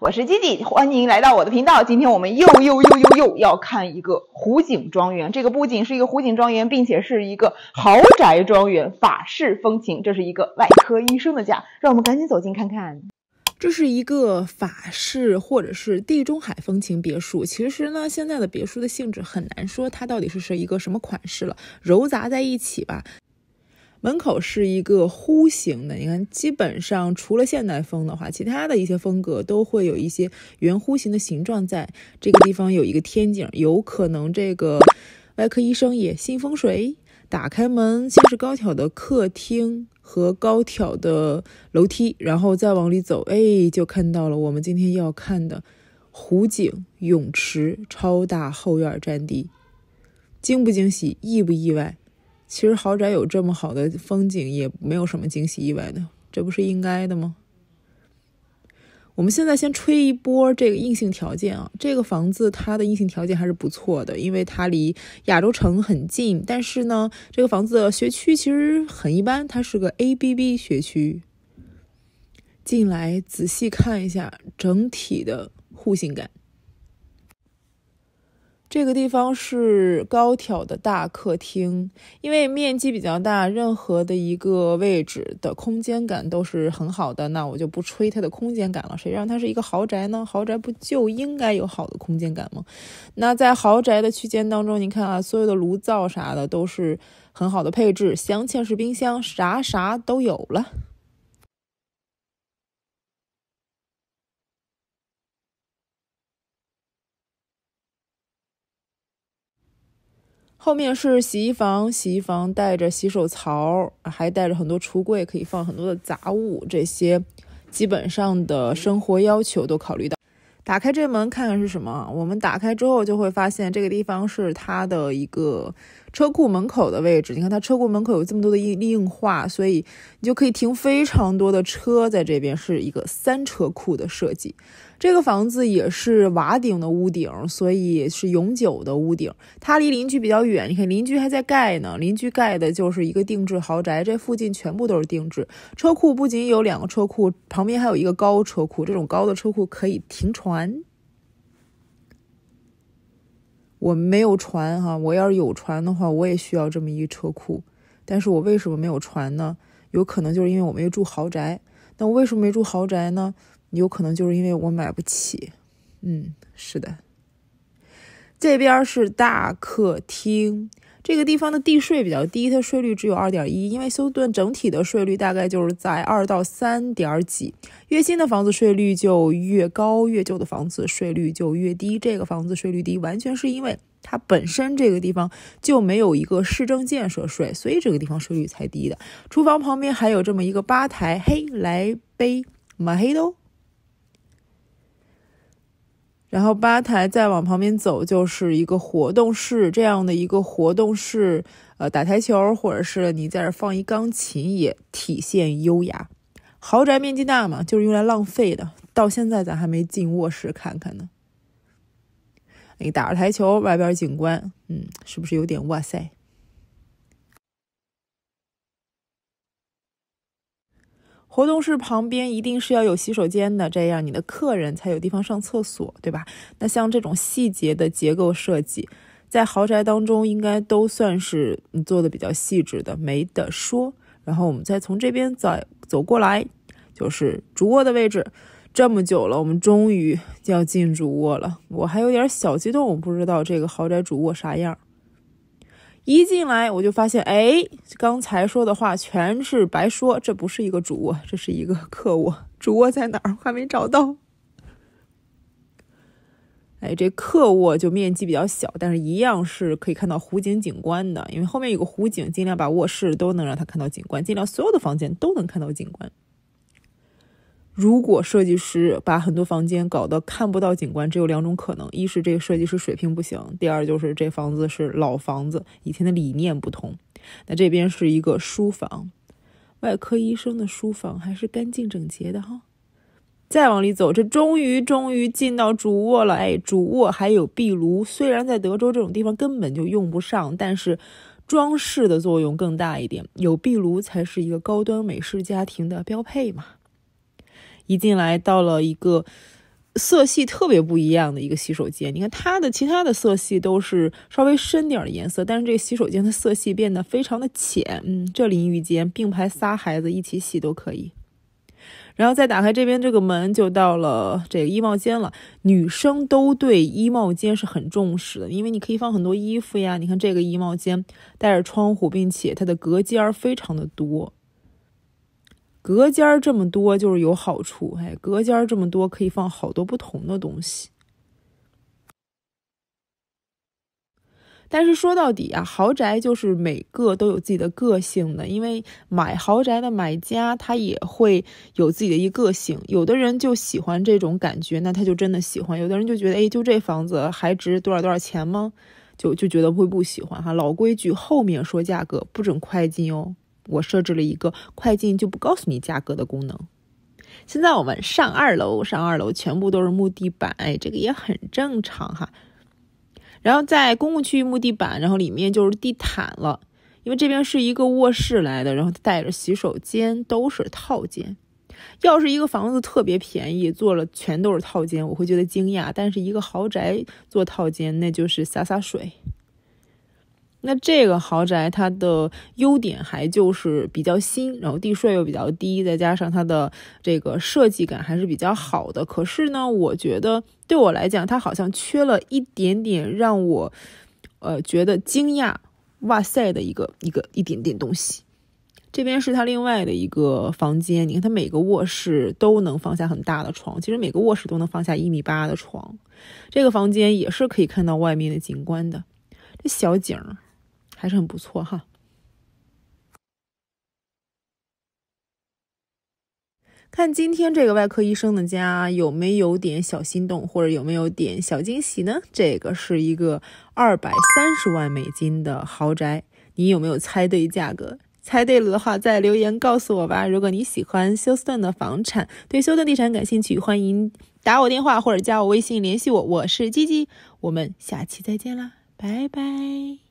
我是吉吉，欢迎来到我的频道。今天我们又又又又又要看一个湖景庄园。这个不仅是一个湖景庄园，并且是一个豪宅庄园，法式风情。这是一个外科医生的家，让我们赶紧走进看看。这是一个法式或者是地中海风情别墅。其实呢，现在的别墅的性质很难说它到底是一个什么款式了，糅杂在一起吧。门口是一个弧形的，你看，基本上除了现代风的话，其他的一些风格都会有一些圆弧形的形状。在这个地方有一个天井，有可能这个外科医生也信风水。打开门，先是高挑的客厅和高挑的楼梯，然后再往里走，哎，就看到了我们今天要看的湖景泳池、超大后院占地，惊不惊喜，意不意外？其实豪宅有这么好的风景，也没有什么惊喜意外的，这不是应该的吗？我们现在先吹一波这个硬性条件啊，这个房子它的硬性条件还是不错的，因为它离亚洲城很近。但是呢，这个房子的学区其实很一般，它是个 ABB 学区。进来仔细看一下整体的户型感。这个地方是高挑的大客厅，因为面积比较大，任何的一个位置的空间感都是很好的。那我就不吹它的空间感了，谁让它是一个豪宅呢？豪宅不就应该有好的空间感吗？那在豪宅的区间当中，你看啊，所有的炉灶啥的都是很好的配置，镶嵌式冰箱，啥啥都有了。后面是洗衣房，洗衣房带着洗手槽，还带着很多橱柜，可以放很多的杂物。这些基本上的生活要求都考虑到。打开这门看看是什么？我们打开之后就会发现，这个地方是它的一个车库门口的位置。你看它车库门口有这么多的硬硬化，所以你就可以停非常多的车在这边，是一个三车库的设计。这个房子也是瓦顶的屋顶，所以是永久的屋顶。它离邻居比较远，你看邻居还在盖呢。邻居盖的就是一个定制豪宅，这附近全部都是定制车库。不仅有两个车库，旁边还有一个高车库。这种高的车库可以停船。我没有船哈，我要是有船的话，我也需要这么一车库。但是我为什么没有船呢？有可能就是因为我没有住豪宅。那我为什么没住豪宅呢？有可能就是因为我买不起，嗯，是的。这边是大客厅，这个地方的地税比较低，它税率只有二点一，因为休斯顿整体的税率大概就是在二到三点几。越新的房子税率就越高，越旧的房子税率就越低。这个房子税率低，完全是因为它本身这个地方就没有一个市政建设税，所以这个地方税率才低的。厨房旁边还有这么一个吧台，嘿，来杯马黑豆。然后吧台再往旁边走就是一个活动室，这样的一个活动室，呃，打台球或者是你在这放一钢琴也体现优雅。豪宅面积大嘛，就是用来浪费的。到现在咱还没进卧室看看呢，你打着台球，外边景观，嗯，是不是有点哇塞？活动室旁边一定是要有洗手间的，这样你的客人才有地方上厕所，对吧？那像这种细节的结构设计，在豪宅当中应该都算是做的比较细致的，没得说。然后我们再从这边再走过来，就是主卧的位置。这么久了，我们终于要进主卧了，我还有点小激动，我不知道这个豪宅主卧啥样。一进来我就发现，哎，刚才说的话全是白说。这不是一个主卧，这是一个客卧。主卧在哪儿？我还没找到。哎，这客卧就面积比较小，但是一样是可以看到湖景景观的，因为后面有个湖景，尽量把卧室都能让他看到景观，尽量所有的房间都能看到景观。如果设计师把很多房间搞得看不到景观，只有两种可能：一是这个设计师水平不行，第二就是这房子是老房子，以前的理念不同。那这边是一个书房，外科医生的书房还是干净整洁的哈。再往里走，这终于终于进到主卧了。哎，主卧还有壁炉，虽然在德州这种地方根本就用不上，但是装饰的作用更大一点。有壁炉才是一个高端美式家庭的标配嘛。一进来到了一个色系特别不一样的一个洗手间，你看它的其他的色系都是稍微深点的颜色，但是这个洗手间的色系变得非常的浅。嗯，这淋浴间并排仨孩子一起洗都可以。然后再打开这边这个门就到了这个衣帽间了。女生都对衣帽间是很重视的，因为你可以放很多衣服呀。你看这个衣帽间带着窗户，并且它的隔间儿非常的多。隔间这么多就是有好处，哎，隔间这么多可以放好多不同的东西。但是说到底啊，豪宅就是每个都有自己的个性的，因为买豪宅的买家他也会有自己的一个性。有的人就喜欢这种感觉，那他就真的喜欢；有的人就觉得，哎，就这房子还值多少多少钱吗？就就觉得会不喜欢哈。老规矩，后面说价格，不准快进哦。我设置了一个快进就不告诉你价格的功能。现在我们上二楼，上二楼全部都是木地板，哎，这个也很正常哈。然后在公共区域木地板，然后里面就是地毯了，因为这边是一个卧室来的，然后带着洗手间都是套间。要是一个房子特别便宜做了全都是套间，我会觉得惊讶，但是一个豪宅做套间那就是洒洒水。那这个豪宅它的优点还就是比较新，然后地税又比较低，再加上它的这个设计感还是比较好的。可是呢，我觉得对我来讲，它好像缺了一点点让我呃觉得惊讶，哇塞的一个一个一点点东西。这边是它另外的一个房间，你看它每个卧室都能放下很大的床，其实每个卧室都能放下一米八的床。这个房间也是可以看到外面的景观的，这小景儿。还是很不错哈。看今天这个外科医生的家有没有点小心动，或者有没有点小惊喜呢？这个是一个二百三十万美金的豪宅，你有没有猜对价格？猜对了的话，再留言告诉我吧。如果你喜欢休斯顿的房产，对休斯顿地产感兴趣，欢迎打我电话或者加我微信联系我。我是吉吉，我们下期再见啦，拜拜。